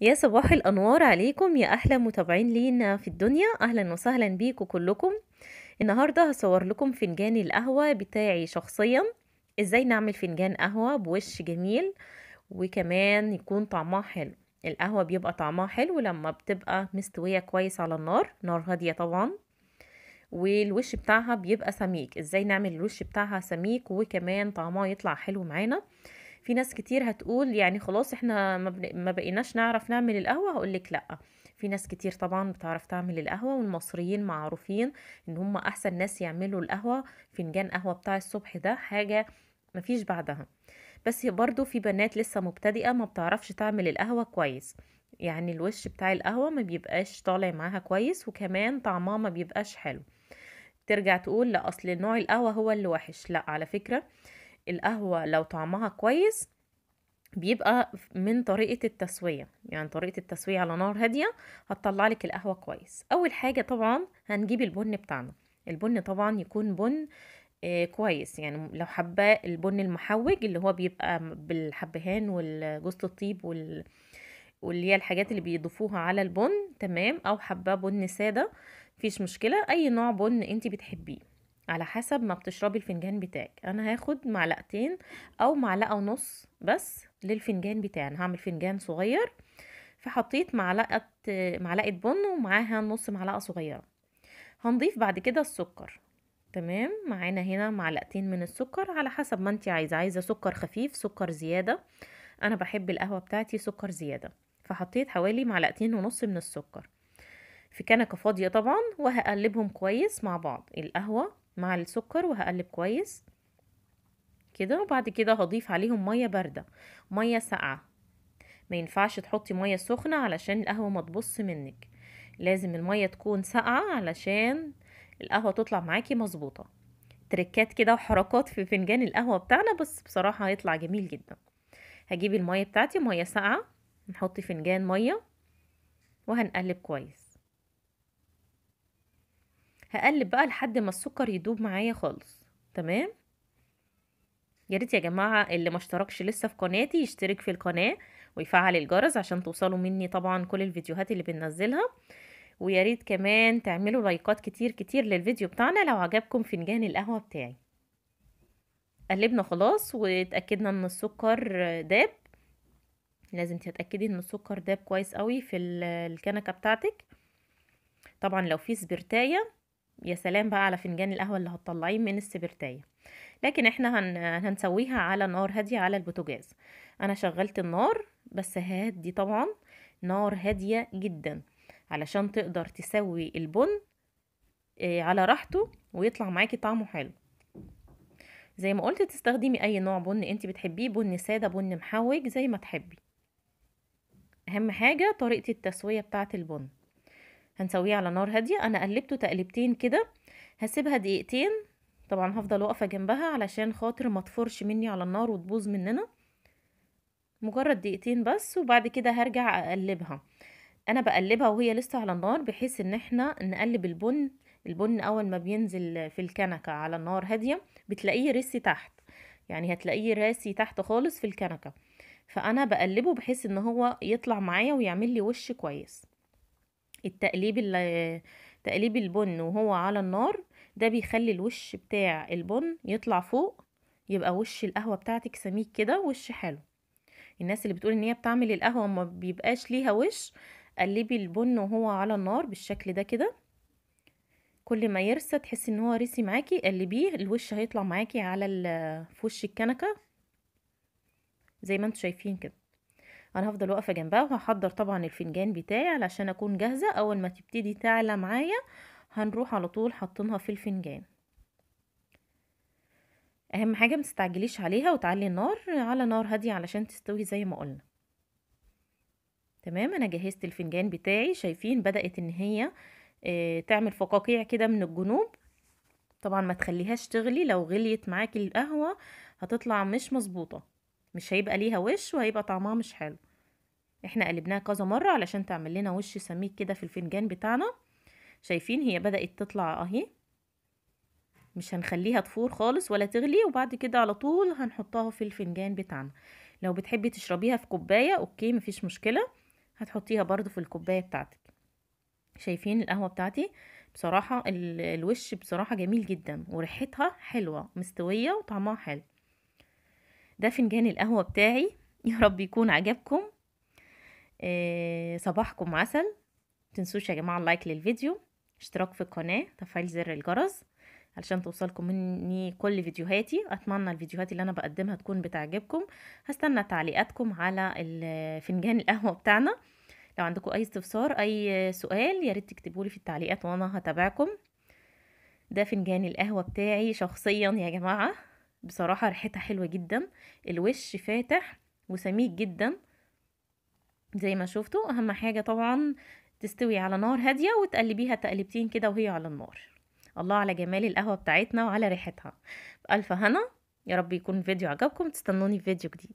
يا صباح الأنوار عليكم يا أحلى متابعين لينا في الدنيا أهلا وسهلا بيكم كلكم النهاردة هصور لكم فنجان القهوة بتاعي شخصيا ازاي نعمل فنجان قهوة بوش جميل وكمان يكون طعمها حلو القهوة بيبقى طعمها حلو لما بتبقى مستوية كويس على النار نار هادية طبعا والوش بتاعها بيبقى سميك ازاي نعمل الوش بتاعها سميك وكمان طعمها يطلع حلو معانا في ناس كتير هتقول يعني خلاص احنا ما بقيناش نعرف نعمل القهوة هقولك لأ في ناس كتير طبعا بتعرف تعمل القهوة والمصريين معروفين ان هم احسن ناس يعملوا القهوة فنجان قهوة بتاع الصبح ده حاجة مفيش بعدها بس برضو في بنات لسه مبتدئة ما بتعرفش تعمل القهوة كويس يعني الوش بتاع القهوة ما بيبقاش طالع معاها كويس وكمان طعمها ما بيبقاش حلو ترجع تقول لا اصل نوع القهوة هو اللي وحش لا على فكرة القهوة لو طعمها كويس بيبقى من طريقة التسوية يعني طريقة التسوية على نار هادية هتطلع لك القهوة كويس أول حاجة طبعا هنجيب البن بتاعنا البن طبعا يكون بن آه، كويس يعني لو حابة البن المحوج اللي هو بيبقى بالحبهان والجوز الطيب وال واللي هي الحاجات اللي بيضيفوها على البن تمام او حباه بن ساده مفيش مشكله اي نوع بن انت بتحبيه على حسب ما بتشربي الفنجان بتاعك انا هاخد معلقتين او معلقه ونص بس للفنجان بتاعي انا هعمل فنجان صغير فحطيت معلقه معلقه بن ومعاها نص معلقه صغيره هنضيف بعد كده السكر تمام معانا هنا معلقتين من السكر على حسب ما انت عايزه عايزه سكر خفيف سكر زياده انا بحب القهوه بتاعتي سكر زياده فحطيت حوالي معلقتين ونص من السكر في كنكه فاضيه طبعا وهقلبهم كويس مع بعض القهوه مع السكر وهقلب كويس كده وبعد كده هضيف عليهم ميه بارده ميه ساقعه ما ينفعش تحطي ميه سخنه علشان القهوه ما تبص منك لازم الميه تكون ساقعه علشان القهوه تطلع معاكي مظبوطه تركات كده وحركات في فنجان القهوه بتاعنا بس بصراحه هيطلع جميل جدا هجيب الميه بتاعتي ميه ساقعه نحط فنجان ميه وهنقلب كويس هقلب بقى لحد ما السكر يدوب معايا خالص تمام يا ريت يا جماعه اللي ما اشتركش لسه في قناتي يشترك في القناه ويفعل الجرس عشان توصلوا مني طبعا كل الفيديوهات اللي بننزلها ويا ريت كمان تعملوا لايكات كتير كتير للفيديو بتاعنا لو عجبكم فنجان القهوه بتاعي قلبنا خلاص واتاكدنا ان السكر داب لازم تتاكدي ان السكر داب كويس قوي في الكنكه بتاعتك طبعا لو في سبرتايه يا سلام بقى على فنجان القهوة اللي هتطلعيه من السبرتاية لكن احنا هن... هنسويها على نار هادية على البوتاجاز انا شغلت النار بس هادي طبعا نار هادية جدا علشان تقدر تسوي البن آه، على راحته ويطلع معاكي طعمه حلو زي ما قلت تستخدمي اي نوع بن انت بتحبيه بن ساده بن محوج زي ما تحبي اهم حاجه طريقه التسويه بتاعه البن هنسويه على نار هاديه انا قلبته تقلبتين كده هسيبها دقيقتين طبعا هفضل واقفه جنبها علشان خاطر ما تفرش مني على النار وتبوظ مننا مجرد دقيقتين بس وبعد كده هرجع اقلبها انا بقلبها وهي لسه على النار بحيث ان احنا نقلب البن البن اول ما بينزل في الكنكه على النار هاديه بتلاقيه رسي تحت يعني هتلاقيه راسي تحت خالص في الكنكه فانا بقلبه بحيث ان هو يطلع معايا ويعمل لي وش كويس التقليب تقليب البن وهو على النار ده بيخلي الوش بتاع البن يطلع فوق يبقى وش القهوة بتاعتك سميك كده وش حلو الناس اللي بتقول ان هي بتعمل القهوة ما بيبقاش ليها وش قلبي البن وهو على النار بالشكل ده كده كل ما يرسى تحسي ان هو رسي معاكي قلبيه الوش هيطلع معاكي على في وش الكنكه زي ما انتوا شايفين كده انا هفضل واقفه جنبها وهحضر طبعا الفنجان بتاعي علشان اكون جاهزه اول ما تبتدي تعلى معايا هنروح على طول حاطينها في الفنجان اهم حاجه متستعجليش عليها وتعلي النار على نار هاديه علشان تستوي زي ما قلنا تمام انا جهزت الفنجان بتاعي شايفين بدات ان هي آه، تعمل فقاقيع كده من الجنوب طبعا ما تخليهاش تغلي لو غليت معاك القهوه هتطلع مش مظبوطه مش هيبقى ليها وش وهيبقى طعمها مش حلو احنا قلبناها كذا مرة علشان تعمل لنا وش سميك كده في الفنجان بتاعنا شايفين هي بدأت تطلع اهي مش هنخليها تفور خالص ولا تغلي وبعد كده على طول هنحطها في الفنجان بتاعنا لو بتحبي تشربيها في كوباية اوكي مفيش مشكلة هتحطيها برضو في الكوباية بتاعتك شايفين القهوة بتاعتي بصراحة الوش بصراحة جميل جدا وريحتها حلوة مستوية وطعمها حلو ده فنجان القهوة بتاعي يا رب يكون عجبكم آه، صباحكم عسل متنسوش يا جماعة اللايك للفيديو اشتراك في القناة تفعيل زر الجرس علشان توصلكم مني كل فيديوهاتي اتمنى الفيديوهات اللي انا بقدمها تكون بتعجبكم هستنى تعليقاتكم على فنجان القهوة بتاعنا لو عندكم اي استفسار اي سؤال ياريت تكتبولي في التعليقات وانا هتابعكم ده فنجان القهوة بتاعي شخصيا يا جماعة بصراحة ريحتها حلوة جدا الوش فاتح وسميك جدا زي ما شفتوا اهم حاجة طبعا تستوي على نار هادية وتقلبيها تقلبتين كده وهي على النار الله على جمال القهوة بتاعتنا وعلى ريحتها بألف هنا يا رب يكون الفيديو عجبكم تستنوني في فيديو جديد